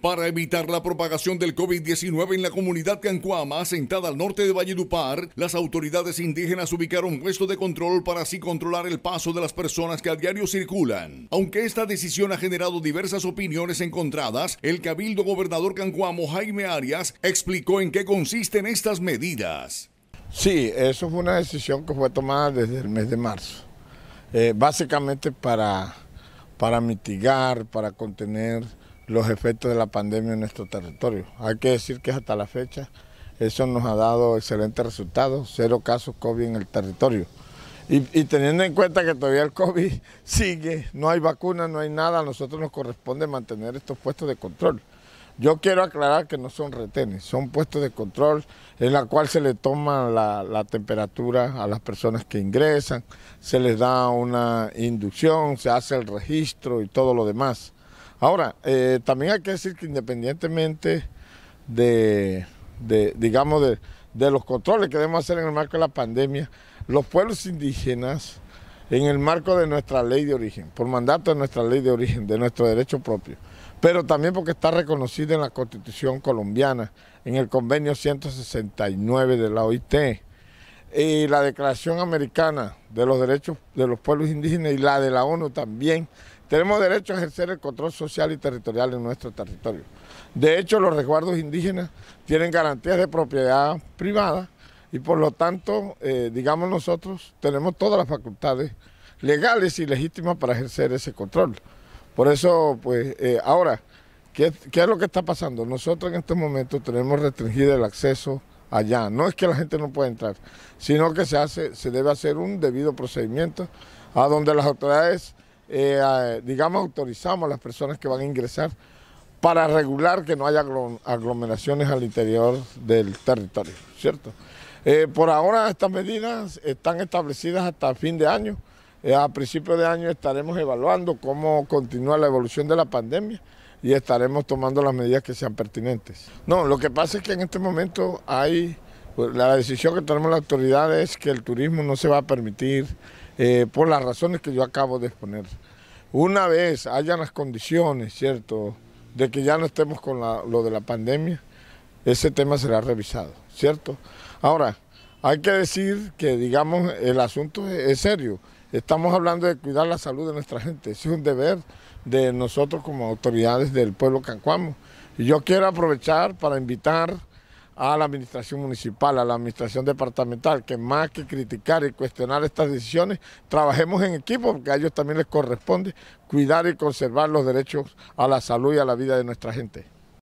Para evitar la propagación del COVID-19 en la comunidad Cancuama, asentada al norte de Valledupar, las autoridades indígenas ubicaron puestos de control para así controlar el paso de las personas que a diario circulan. Aunque esta decisión ha generado diversas opiniones encontradas, el cabildo gobernador cancuamo Jaime Arias explicó en qué consisten estas medidas. Sí, eso fue una decisión que fue tomada desde el mes de marzo, eh, básicamente para, para mitigar, para contener los efectos de la pandemia en nuestro territorio. Hay que decir que hasta la fecha eso nos ha dado excelentes resultados, cero casos COVID en el territorio. Y, teniendo en cuenta que todavía el COVID sigue, no hay vacuna, no hay nada, a nosotros nos corresponde mantener estos puestos de control. Yo quiero aclarar que no son retenes, son puestos de control en la cual se le toma la temperatura a las personas que ingresan, se les da una inducción, se hace el registro y todo lo demás. Ahora, eh, también hay que decir que independientemente de, digamos, de, los controles que debemos hacer en el marco de la pandemia, los pueblos indígenas, en el marco de nuestra ley de origen, por mandato de nuestra ley de origen, de nuestro derecho propio, pero también porque está reconocida en la Constitución colombiana, en el convenio 169 de la OIT, y la Declaración Americana de los Derechos de los Pueblos Indígenas y la de la ONU también tenemos derecho a ejercer el control social y territorial en nuestro territorio. De hecho, los resguardos indígenas tienen garantías de propiedad privada y por lo tanto, eh, digamos nosotros, tenemos todas las facultades legales y legítimas para ejercer ese control. Por eso, pues, eh, ahora, ¿qué, es lo que está pasando? Nosotros en este momento tenemos restringido el acceso allá. No es que la gente no pueda entrar, sino que se, hace, se debe hacer un debido procedimiento a donde las autoridades eh, digamos, autorizamos a las personas que van a ingresar para regular que no haya aglomeraciones al interior del territorio, ¿cierto? Eh, por ahora estas medidas están establecidas hasta fin de año. Eh, a principios de año estaremos evaluando cómo continúa la evolución de la pandemia y estaremos tomando las medidas que sean pertinentes. No, lo que pasa es que en este momento hay, pues, la decisión que tenemos la autoridad es que el turismo no se va a permitir eh, por las razones que yo acabo de exponer. Una vez hayan las condiciones, ¿cierto?, de que ya no estemos con lo de la pandemia, ese tema será revisado, ¿cierto? Ahora, hay que decir que, digamos, el asunto es, serio. Estamos hablando de cuidar la salud de nuestra gente. Es un deber de nosotros como autoridades del pueblo cancuamo. Y yo quiero aprovechar para invitar a la administración municipal, a la administración departamental, que más que criticar y cuestionar estas decisiones, trabajemos en equipo, porque a ellos también les corresponde cuidar y conservar los derechos a la salud y a la vida de nuestra gente.